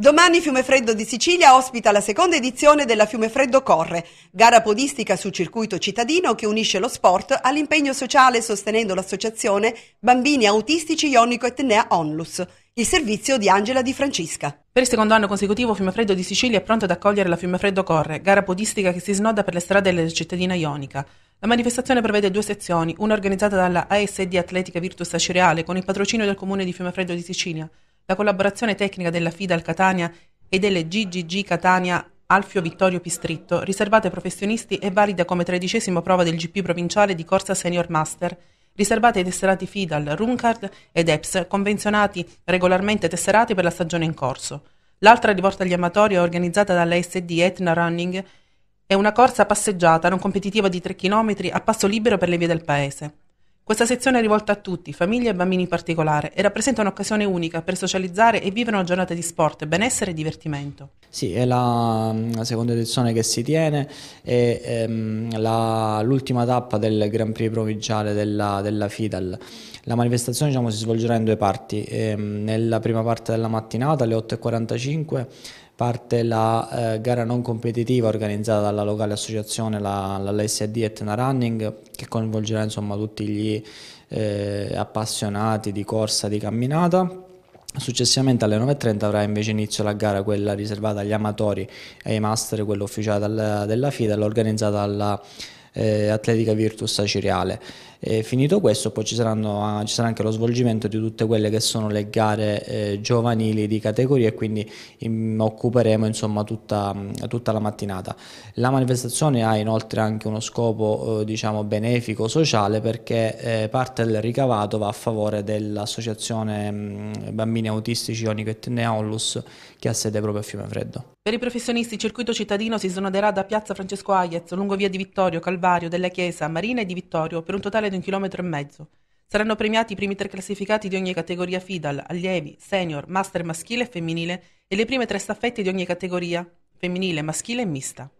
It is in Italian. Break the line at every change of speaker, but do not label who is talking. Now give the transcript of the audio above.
Domani Fiumefreddo di Sicilia ospita la seconda edizione della Fiumefreddo Corre, gara podistica su circuito cittadino che unisce lo sport all'impegno sociale sostenendo l'associazione Bambini Autistici Ionico Etnea Onlus, il servizio di Angela Di Francisca. Per
il secondo anno consecutivo Fiumefreddo di Sicilia è pronto ad accogliere la Fiumefreddo Corre, gara podistica che si snoda per le strade della cittadina ionica. La manifestazione prevede due sezioni, una organizzata dalla ASD Atletica Virtus Cireale con il patrocinio del comune di Fiumefreddo di Sicilia la collaborazione tecnica della Fidal Catania e delle GGG Catania Alfio Vittorio Pistritto, riservate ai professionisti e valida come tredicesima prova del GP provinciale di corsa Senior Master, riservate ai tesserati Fidal, Runcard ed EPS, convenzionati regolarmente tesserati per la stagione in corso. L'altra rivolta agli amatori è organizzata dalla SD Etna Running è una corsa passeggiata non competitiva di 3 km a passo libero per le vie del paese. Questa sezione è rivolta a tutti, famiglie e bambini in particolare, e rappresenta un'occasione unica per socializzare e vivere una giornata di sport, benessere e divertimento.
Sì, è la, mm, seconda edizione che si tiene, è, è ehm, l'ultima tappa del Grand Prix provinciale della, della FIDAL. La manifestazione diciamo, si svolgerà in due parti, è, ehm, nella prima parte della mattinata alle 8.45 parte la eh, gara non competitiva organizzata dalla locale associazione, la, la LSD Etna Running, che coinvolgerà insomma, tutti gli eh, appassionati di corsa, di camminata. Successivamente alle 9.30 avrà invece inizio la gara, quella riservata agli amatori e ai master, quella ufficiale della FIDA, organizzata dall'Atletica eh, Atletica Virtus Ciriale. E finito questo poi ci, saranno, ah, ci, sarà anche lo svolgimento di tutte quelle che sono le gare eh, giovanili di categoria e quindi in, mm, occuperemo insomma, tutta, mm, tutta, la mattinata. La manifestazione ha inoltre anche uno scopo eh, diciamo, benefico sociale perché eh, parte del ricavato va a favore dell'associazione mm, Bambini Autistici Ionico e Tennea Onlus che ha sede proprio a Fiume Freddo
Per i professionisti il circuito cittadino si snoderà da piazza Francesco Aiez lungo via di Vittorio, Calvario, della Chiesa, Marina e di Vittorio per un totale totale di un chilometro e mezzo. Saranno premiati i primi tre classificati di ogni categoria FIDAL, allievi, senior, master maschile e femminile e le prime tre staffette di ogni categoria, femminile, maschile e mista.